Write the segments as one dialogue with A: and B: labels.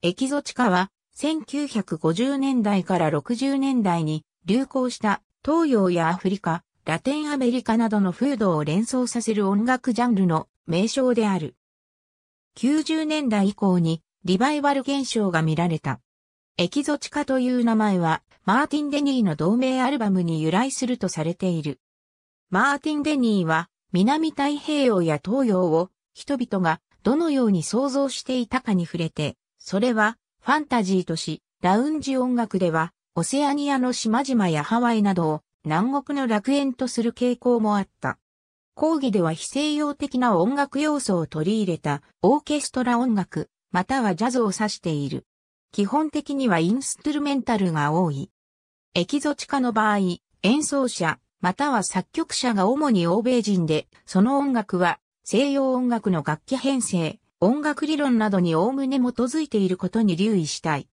A: エキゾチカは1950年代から60年代に流行した東洋やアフリカ、ラテンアメリカなどの風土を連想させる音楽ジャンルの名称である。90年代以降にリバイバル現象が見られた。エキゾチカという名前はマーティン・デニーの同名アルバムに由来するとされている。マーティン・デニーは南太平洋や東洋を人々がどのように想像していたかに触れてそれは、ファンタジーとし、ラウンジ音楽では、オセアニアの島々やハワイなどを南国の楽園とする傾向もあった。講義では非西洋的な音楽要素を取り入れたオーケストラ音楽、またはジャズを指している。基本的にはインストゥルメンタルが多い。エキゾチカの場合、演奏者、または作曲者が主に欧米人で、その音楽は西洋音楽の楽器編成、音楽理論などにおおむね基づいていることに留意したい。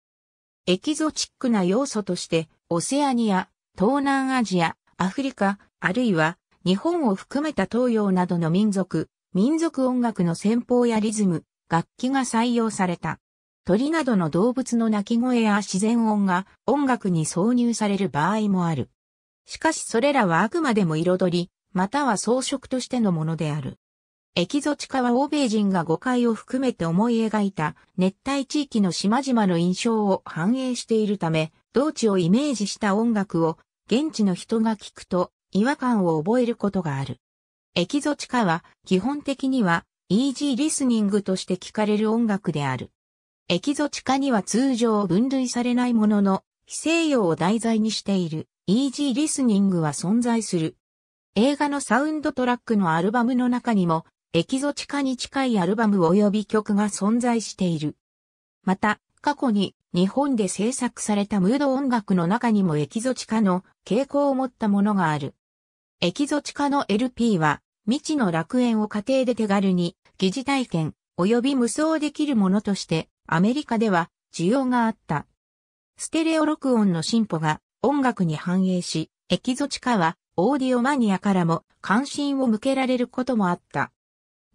A: エキゾチックな要素として、オセアニア、東南アジア、アフリカ、あるいは日本を含めた東洋などの民族、民族音楽の戦法やリズム、楽器が採用された。鳥などの動物の鳴き声や自然音が音楽に挿入される場合もある。しかしそれらはあくまでも彩り、または装飾としてのものである。エキゾチカは欧米人が誤解を含めて思い描いた熱帯地域の島々の印象を反映しているため、同地をイメージした音楽を現地の人が聞くと違和感を覚えることがある。エキゾチカは基本的にはイージーリスニングとして聞かれる音楽である。エキゾチカには通常分類されないものの、非西洋を題材にしているイージーリスニングは存在する。映画のサウンドトラックのアルバムの中にもエキゾチカに近いアルバム及び曲が存在している。また、過去に日本で制作されたムード音楽の中にもエキゾチカの傾向を持ったものがある。エキゾチカの LP は未知の楽園を家庭で手軽に疑似体験及び無双できるものとしてアメリカでは需要があった。ステレオ録音の進歩が音楽に反映し、エキゾチカはオーディオマニアからも関心を向けられることもあった。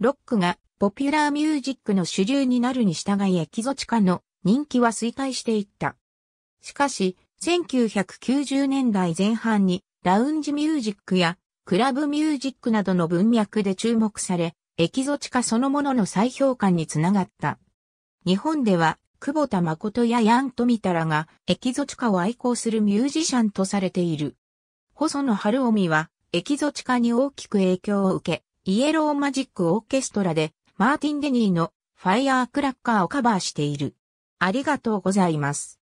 A: ロックがポピュラーミュージックの主流になるに従いエキゾチカの人気は衰退していった。しかし、1990年代前半にラウンジミュージックやクラブミュージックなどの文脈で注目され、エキゾチカそのものの再評価につながった。日本では、久保田誠やヤン・ミタらがエキゾチカを愛好するミュージシャンとされている。細野晴臣はエキゾチカに大きく影響を受け、イエローマジックオーケストラでマーティン・デニーのファイアークラッカーをカバーしている。ありがとうございます。